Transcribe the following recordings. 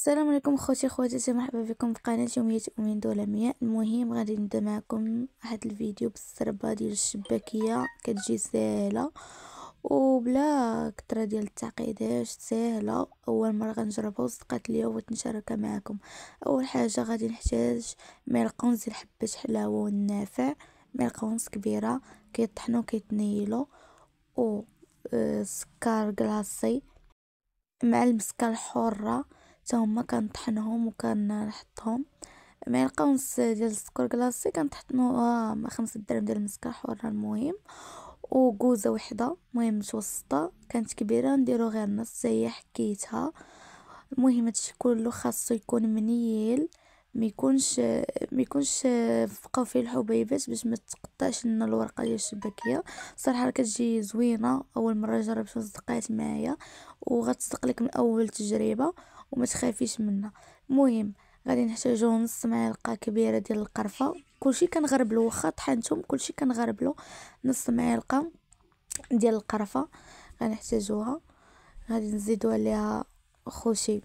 السلام عليكم خوتي خواتاتي مرحبا بكم في قناه يوميه امين مياء المهم غادي نبدا معكم واحد الفيديو بالسربه ديال الشباكيه كتجي سهله وبلا كثره ديال التعقيدات سهله اول مره غنجربها وصدقات ليا وغنشاركها معكم اول حاجه غادي نحتاج ميرقونز ديال حبه حلاوه والنافع ميرقونز كبيره كيطحنوا كيتنيلوا و آه، سكر كلاصي مع المسكه الحره حتى هما كنطحنهم وكنحطهم معلقه ونص ديال السكر كلاصي مع خمسة دراهم ديال المسكه حورها المهم وجوزه وحده المهم متوسطه كانت كبيره نديرو غير نص هي حكيتها المهم هادشي كله خاصو يكون منيل ما يكونش ما يكونش فقاو فيه الحبيبات باش ما تقطعش لنا الورقه ديال الشباكيه الصراحه كتجي زوينه اول مره جربتها صدقات معايا وغتصدق لك من اول تجربه وما تخافيش منها مهم غادي نحتاجو نص معلقه كبيره ديال القرفه كلشي كنغربلو واخا طحنتهم كلشي كنغربلو نص معلقه ديال القرفه غنحتاجوها غادي نزيدو عليها خوشي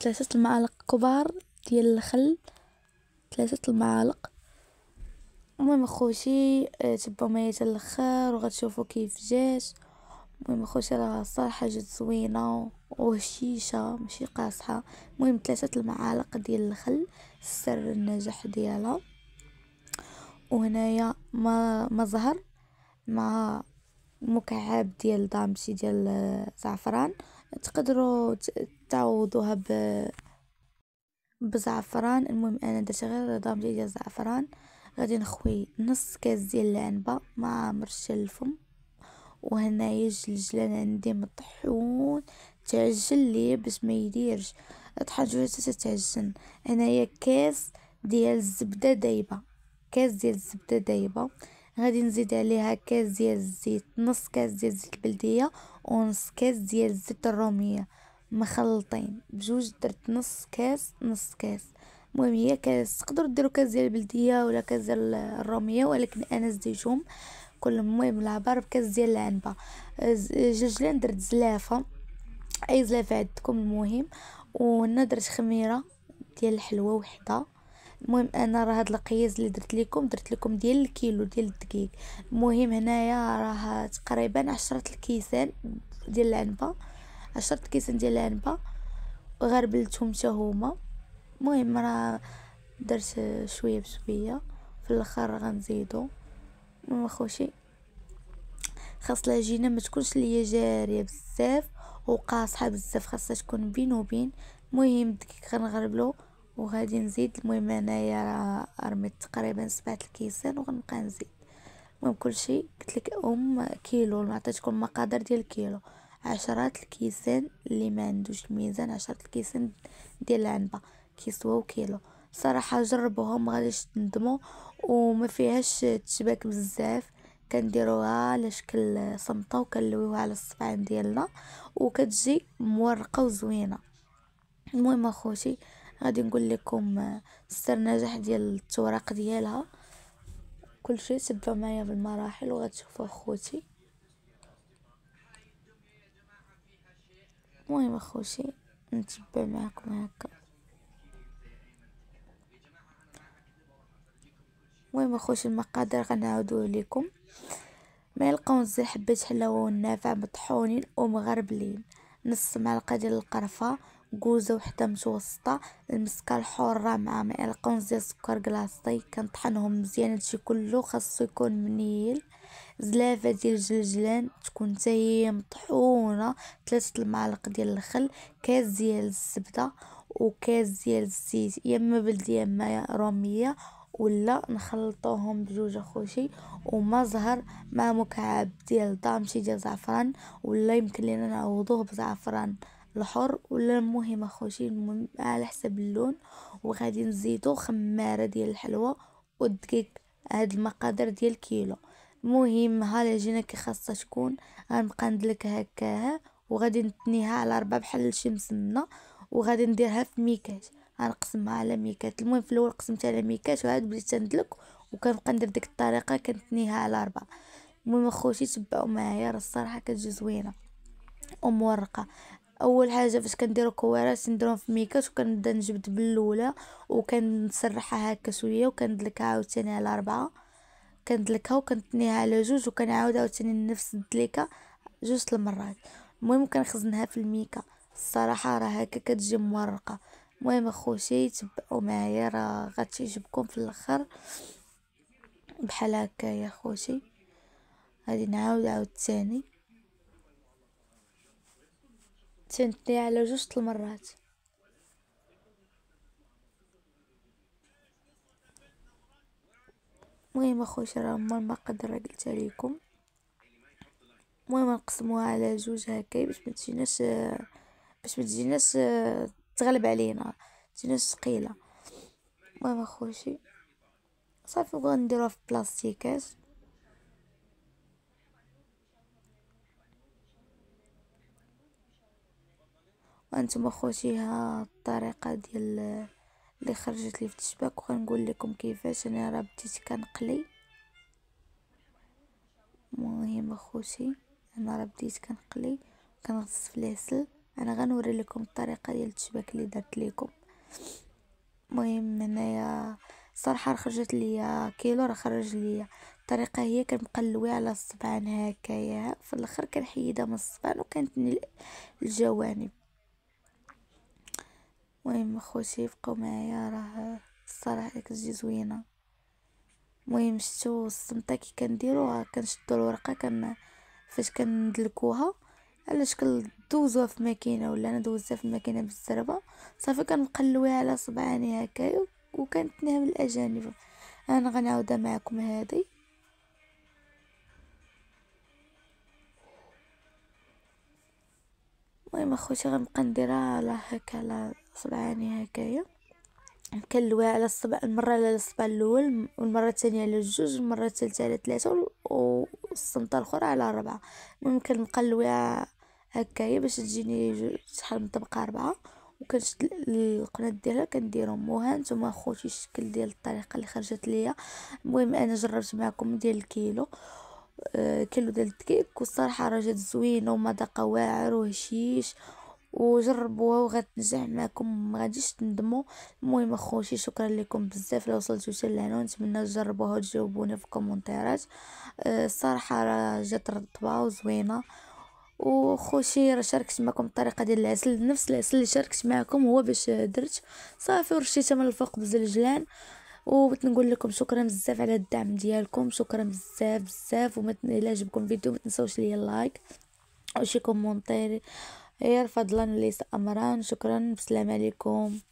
ثلاثه المعالق كبار ديال الخل ثلاثه المعالق المهم خوشي آه، تبعوا معايا حتى الاخر وغتشوفوا كيف جات المهم خوشي راه صراحه جات زوينه وشيشة ماشي قاصحة المهم ثلاثة المعالق ديال الخل سر النجاح ديالها وهنايا ما ما زهر مع مكعب ديال دامشي ديال زعفران تقدروا تعوضوها ب بزعفران المهم انا درت غير دامشي ديال الزعفران غادي نخوي نص كاس ديال العنبه مع مرشل الفم وهنايا الجلجلان عندي مطحون تعجل لي باش ما يديرش الحجوره تتعجن هنايا كاس ديال الزبده دايبه كاس ديال الزبده دايبه غادي نزيد عليها كاس ديال الزيت نص كاس ديال الزيت البلديه ونص كاس ديال الزيت الروميه مخلطين بجوج درت نص كاس نص كاس المهم هي كاس تقدروا ديروا كاس ديال البلديه ولا كاس ديال الروميه ولكن انا زديتهم كل المهم العبار بكاس ديال العنبه جوج درت زلافه اي زلافة عندكم المهم وهنا درت خميرة ديال الحلوى وحده المهم انا راه هاد القياس اللي درت لكم درت لكم ديال الكيلو ديال الدقيق المهم هنايا راه تقريبا عشرة الكيسان ديال العنبه عشرة الكيسان ديال العنبه غربلتهم حتى هما المهم راه درت شويه بشويه في الاخر غنزيدو المهم خوشي خاص العجينه ما تكونش ليا جاريه بزاف وقاصحه بزاف خاصها تكون بين وبين المهم ديك غنغربلو وغادي نزيد المهم انايا راه رميت تقريبا سبعة الكيسان وغنبقى نزيد المهم كلشي قلت لك ام كيلو عطيتكم المقادير ديال الكيلو عشرات الكيسان اللي ما عندوش الميزان عشرات الكيسان ديال العنبه كيسواو كيلو صراحه جربوهم ما غاديش تندموا وما فيهاش تشباك بزاف كنديروها على شكل صمطه وكنلويوها على الصبعان ديالنا وكتجي مورقه وزوينه المهم اخوتي غادي نقول لكم سر النجاح ديال التوراق ديالها كلشي تبعوا معايا بالمراحل وغتشوفوا اخوتي المهم اخوتي نتبع معكم هكا المهم اخوش المقادير غنعاودو لكم ما يلقاو نزيد حبه حلاوه والنافع مطحونين ومغربلين نص معلقه ديال القرفه كوزه وحده متوسطه المسكه الحره مع ما القنز ديال سكر كلاصي كنطحنهم مزيان هادشي كله خاصو يكون منيل زلافه ديال الجلجلان تكون حتى هي مطحونه ثلاثه المعالق ديال الخل كاس ديال الزبده وكاس ديال الزيت يا اما بلديه يا اما روميه ولا نخلطوهم بجوج اخوشي وما زهر مع مكعب ديال شي ديال زعفران ولا يمكن لينا نعوضوه بزعفران الحر ولا المهم اخوشي المهم على حسب اللون وغادي نزيدو خماره ديال الحلوى والدقيق هاد المقادير ديال كيلو المهم ها العجينه كي خاصها تكون غنبقى ندلك هكاها وغادي نتنيها على ربع بحال شي مسمنه وغادي نديرها في ميكاج غنقسمها على ميكات المهم في الاول قسمتها على ميكات وعاد بديت تندلك وكنبقى ندير ديك الطريقه كنتنيها على اربعه المهم اخوتي تبعوا معايا راه الصراحه كتجي زوينه ومورقه اول حاجه فاش كنديرو الكوارات نديرهم في ميكات وكنبدا نجبد باللولة وكنسرحها هكا شويه وكندلكها عاوتاني على اربعه كندلكها وكنتنيها على جوج وكنعاود عاوتاني نفس الدليكه جوج المرات المهم كنخزنها في الميكا الصراحه راه هكا كتجي مورقه المهم اخوتي تبعوا معايا راه غتعجبكم في الاخر بحال يا اخوتي غادي نعاود عاود تاني تنتني على جوج المرات المهم اخوتي راه ما ما قلت لكم المهم نقسموها على جوج هكا باش ما تجيناش باش ما تجيناش تغلب علينا جنس ثقيله المهم اخوتي صافي وغنديروها في بلاستيكات وانتم اخوتي ها الطريقه ديال اللي خرجت لي في الشباك وغنقول لكم كيفاش انا راه بديت كنقلي المهم اخوتي انا راه بديت كنقلي كنغص في العسل انا غنوري لكم الطريقه ديال التشباك اللي درت لكم المهم هنايا صراحه خرجت ليا كيلو راه خرج ليا الطريقه هي كنبقى نلوي على الصبعان هكايا في الاخر كنحيدها من الصبعان وكنتني الجوانب المهم خوتي بقاو معايا راه الصراحه كتجي زوينه المهم شتو الصمته كي كنديروها كنشدو الورقه كن فاش كندلكوها على شكل دوزوها في ماكينه ولا انا دوزتها في ماكينه بالزربه صافي كنقلويها على صبعاني هكايا وكنتنيها من الاجانب انا غنعاودها معكم هذه المهم اخوتي غنبقى نديرها على هكا على صبعاني هكايا كنلويها على الصبع المره على الصبع الاول والمره الثانيه على جوج المره الثالثه على ثلاثه والسنطه الاخرى على ربعه المهم كنبقى نلويها هكايا باش تجيني شحال من طبقه اربعه وكنشد القناه ديالها كنديرهم وها نتوما خوتي الشكل ديال الطريقه اللي خرجت ليا المهم انا جربت معكم ديال الكيلو آه، كيلو ديال الدقيق والصراحه راه جات زوينه ومذاقها واعر وهشيش وجربوها وغتنجح معكم ما غاديش تندموا المهم اخوتي شكرا لكم بزاف لو وصلتوا حتى لهنا نتمنى تجربوها وتجاوبوني في الكومونتيرات آه، الصراحه راه جات رطبه وزوينه وخوشي راه شاركت معكم الطريقه ديال العسل نفس العسل اللي شاركت معكم هو باش درت صافي ورشيتها من الفوق بزلجلان وبغيت نقول لكم شكرا بزاف على الدعم ديالكم شكرا بزاف بزاف وما الا عجبكم الفيديو ما تنساوش ليا اللايك وشي كومونتير غير فضلا ليس امران شكرا بسلام عليكم